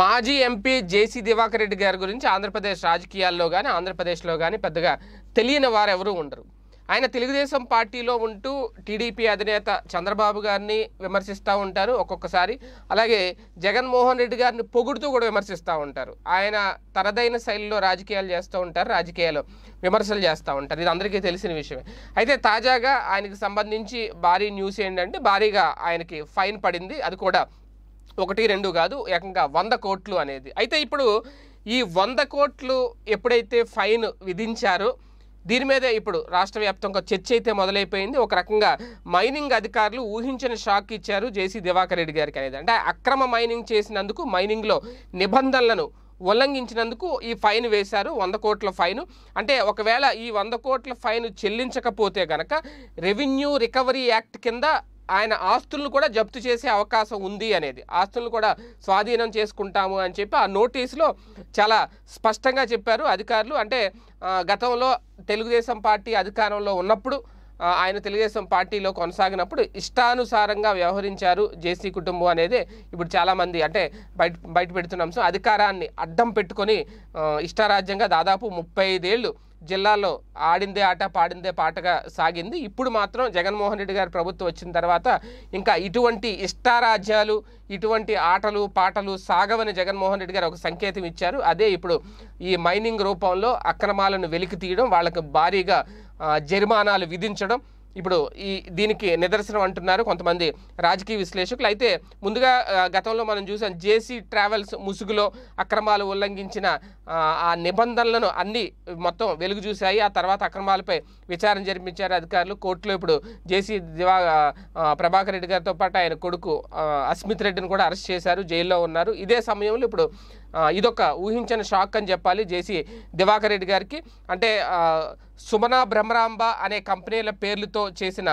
మాజీ ఎంపీ జేసీ దివాకర్ రెడ్డి గారి గురించి ఆంధ్రప్రదేశ్ రాజకీయాల్లో కానీ ఆంధ్రప్రదేశ్లో కానీ పెద్దగా తెలియని వారెవరూ ఉండరు ఆయన తెలుగుదేశం పార్టీలో ఉంటూ టీడీపీ అధినేత చంద్రబాబు గారిని విమర్శిస్తూ ఉంటారు ఒక్కొక్కసారి అలాగే జగన్మోహన్ రెడ్డి గారిని పొగుడుతూ కూడా విమర్శిస్తూ ఉంటారు ఆయన తనదైన శైలిలో రాజకీయాలు చేస్తూ ఉంటారు రాజకీయాలు విమర్శలు చేస్తూ ఉంటారు ఇది అందరికీ తెలిసిన విషయమే అయితే తాజాగా ఆయనకు సంబంధించి భారీ న్యూస్ ఏంటంటే భారీగా ఆయనకి ఫైన్ పడింది అది కూడా ఒకటి రెండు కాదు ఏకంగా వంద కోట్లు అనేది అయితే ఇప్పుడు ఈ వంద కోట్లు ఎప్పుడైతే ఫైన్ విధించారో దీని మీద ఇప్పుడు రాష్ట్ర వ్యాప్తంగా చర్చ అయితే మొదలైపోయింది ఒక రకంగా మైనింగ్ అధికారులు ఊహించిన షాక్ ఇచ్చారు జేసీ దివాకర్ రెడ్డి గారికి అనేది అంటే అక్రమ మైనింగ్ చేసినందుకు మైనింగ్లో నిబంధనలను ఉల్లంఘించినందుకు ఈ ఫైన్ వేశారు వంద కోట్ల ఫైన్ అంటే ఒకవేళ ఈ వంద కోట్ల ఫైన్ చెల్లించకపోతే గనక రెవెన్యూ రికవరీ యాక్ట్ కింద ఆయన ఆస్తులను కూడా జప్తు చేసే అవకాశం ఉంది అనేది ఆస్తులను కూడా స్వాధీనం చేసుకుంటాము అని చెప్పి ఆ నోటీసులో చాలా స్పష్టంగా చెప్పారు అధికారులు అంటే గతంలో తెలుగుదేశం పార్టీ అధికారంలో ఉన్నప్పుడు ఆయన తెలుగుదేశం పార్టీలో కొనసాగినప్పుడు ఇష్టానుసారంగా వ్యవహరించారు జేసీ కుటుంబం అనేది ఇప్పుడు చాలామంది అంటే బయట బయట పెడుతున్న అంశం అధికారాన్ని అడ్డం పెట్టుకొని ఇష్టారాజ్యంగా దాదాపు ముప్పై ఐదేళ్ళు జిల్లాలో ఆడిందే ఆట పాడిందే పాటగా సాగింది ఇప్పుడు మాత్రం జగన్మోహన్ రెడ్డి గారి ప్రభుత్వం వచ్చిన తర్వాత ఇంకా ఇటువంటి ఇష్టారాజ్యాలు ఇటువంటి ఆటలు పాటలు సాగవని జగన్మోహన్ రెడ్డి గారు ఒక సంకేతం ఇచ్చారు అదే ఇప్పుడు ఈ మైనింగ్ రూపంలో అక్రమాలను వెలికి తీయడం వాళ్ళకు భారీగా జరిమానాలు విధించడం ఇప్పుడు ఈ దీనికి నిదర్శనం అంటున్నారు కొంతమంది రాజకీయ విశ్లేషకులు అయితే ముందుగా గతంలో మనం చూసాం జేసీ ట్రావెల్స్ ముసుగులో అక్రమాలు ఉల్లంఘించిన ఆ నిబంధనలను అన్ని మొత్తం వెలుగు చూశాయి ఆ తర్వాత అక్రమాలపై విచారణ జరిపించారు అధికారులు కోర్టులో ఇప్పుడు జేసీ దివా ప్రభాకర్ రెడ్డి గారితో పాటు ఆయన కొడుకు అస్మిత్ రెడ్డిని కూడా అరెస్ట్ చేశారు జైల్లో ఉన్నారు ఇదే సమయంలో ఇప్పుడు ఇదొక ఊహించని షాక్ అని చెప్పాలి జేసీ దివాకర్ రెడ్డి గారికి అంటే సుమన బ్రహ్మరాంబ అనే కంపెనీల పేర్లతో చేసిన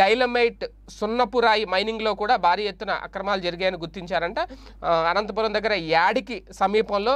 డైలమైట్ సున్నపురాయి మైనింగ్లో కూడా భారీ ఎత్తున అక్రమాలు జరిగాయని గుర్తించారంట అనంతపురం దగ్గర యాడికి సమీపంలో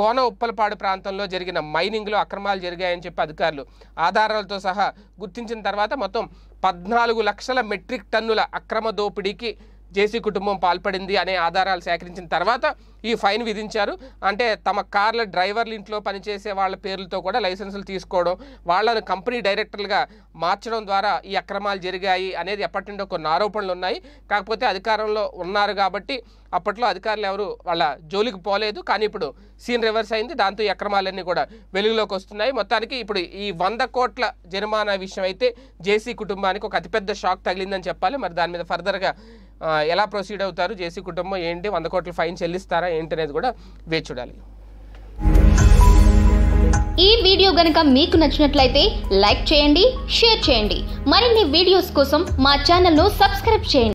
కోన ఉప్పలపాడు ప్రాంతంలో జరిగిన మైనింగ్లో అక్రమాలు జరిగాయని చెప్పి అధికారులు ఆధారాలతో సహా గుర్తించిన తర్వాత మొత్తం పద్నాలుగు లక్షల మెట్రిక్ టన్నుల అక్రమ దోపిడీకి జేసీ కుటుంబం పాల్పడింది అనే ఆధారాలు సేకరించిన తర్వాత ఈ ఫైన్ విధించారు అంటే తమ కార్ల డ్రైవర్లు ఇంట్లో పనిచేసే వాళ్ళ పేర్లతో కూడా లైసెన్సులు తీసుకోవడం వాళ్ళను కంపెనీ డైరెక్టర్లుగా మార్చడం ద్వారా ఈ అక్రమాలు జరిగాయి అనేది ఎప్పటి నుండో కొన్ని ఆరోపణలు ఉన్నాయి కాకపోతే అధికారంలో ఉన్నారు కాబట్టి అప్పట్లో అధికారులు ఎవరు వాళ్ళ జోలికి పోలేదు కానీ ఇప్పుడు సీన్ రివర్స్ అయింది దాంతో ఈ అక్రమాలన్నీ కూడా వెలుగులోకి వస్తున్నాయి మొత్తానికి ఇప్పుడు ఈ వంద కోట్ల జరిమానా విషయం అయితే జేసీ కుటుంబానికి ఒక అతిపెద్ద షాక్ తగిలిందని చెప్పాలి మరి దాని మీద ఫర్దర్గా ఎలా ప్రొసీడ్ అవుతారు జేసీ కుటుంబం ఏంటి వంద కోట్ల ఫైన్ చెల్లిస్తారా ఏంటి అనేది కూడా వేచి చూడాలి ఈ వీడియో గనక మీకు నచ్చినట్లయితే లైక్ చేయండి షేర్ చేయండి మరిన్ని వీడియోస్ కోసం మా ఛానల్ను సబ్స్క్రైబ్ చేయండి